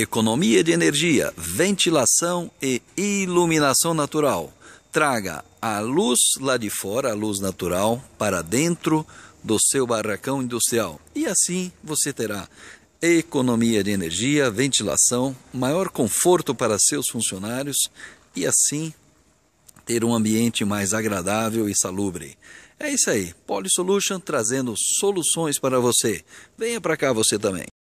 economia de energia, ventilação e iluminação natural. Traga a luz lá de fora, a luz natural, para dentro do seu barracão industrial. E assim você terá economia de energia, ventilação, maior conforto para seus funcionários e assim ter um ambiente mais agradável e salubre. É isso aí, Poly Solution trazendo soluções para você. Venha para cá você também.